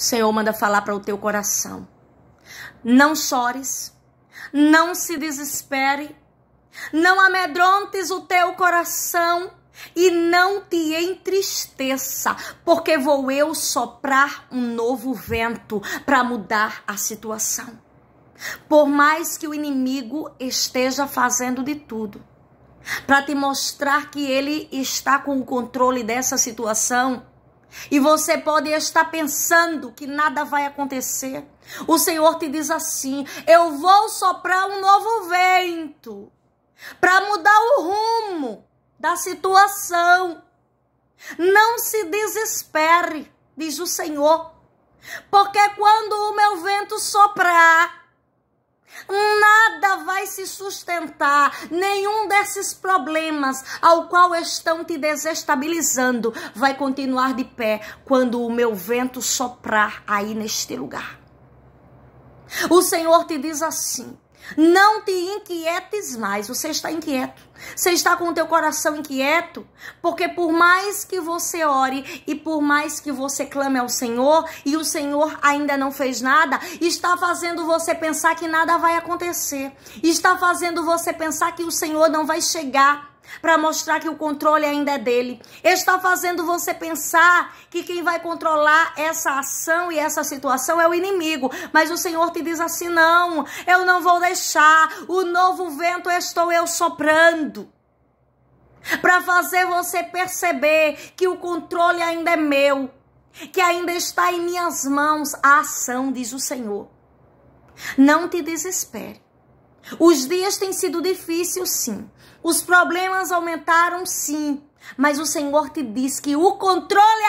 O Senhor manda falar para o teu coração. Não chores, não se desespere, não amedrontes o teu coração e não te entristeça, porque vou eu soprar um novo vento para mudar a situação. Por mais que o inimigo esteja fazendo de tudo para te mostrar que ele está com o controle dessa situação, e você pode estar pensando que nada vai acontecer. O Senhor te diz assim: Eu vou soprar um novo vento para mudar o rumo da situação. Não se desespere, diz o Senhor, porque quando o meu vento soprar, vai se sustentar nenhum desses problemas ao qual estão te desestabilizando vai continuar de pé quando o meu vento soprar aí neste lugar. O Senhor te diz assim: não te inquietes mais, você está inquieto. Você está com o teu coração inquieto, porque por mais que você ore e por mais que você clame ao Senhor e o Senhor ainda não fez nada, está fazendo você pensar que nada vai acontecer. Está fazendo você pensar que o Senhor não vai chegar para mostrar que o controle ainda é dele. Está fazendo você pensar que quem vai controlar essa ação e essa situação é o inimigo. Mas o Senhor te diz assim: não, eu não vou deixar. O novo vento estou eu soprando. Para fazer você perceber que o controle ainda é meu, que ainda está em minhas mãos a ação, diz o Senhor. Não te desespere. Os dias têm sido difíceis, sim. Os problemas aumentaram, sim. Mas o Senhor te diz que o controle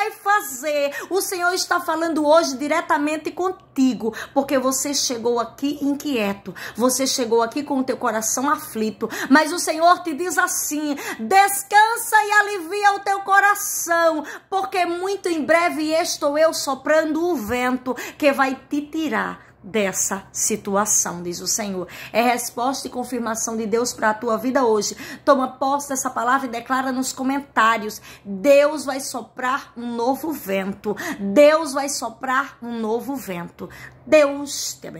vai fazer. O Senhor está falando hoje diretamente contigo, porque você chegou aqui inquieto, você chegou aqui com o teu coração aflito, mas o Senhor te diz assim: descansa e alivia o teu coração, porque muito em breve estou eu soprando o vento que vai te tirar dessa situação, diz o Senhor. É resposta e confirmação de Deus para a tua vida hoje. Toma posse dessa palavra e declara nos comentários: Deus vai soprar um novo vento. Deus vai soprar um novo vento. Deus te abençoe.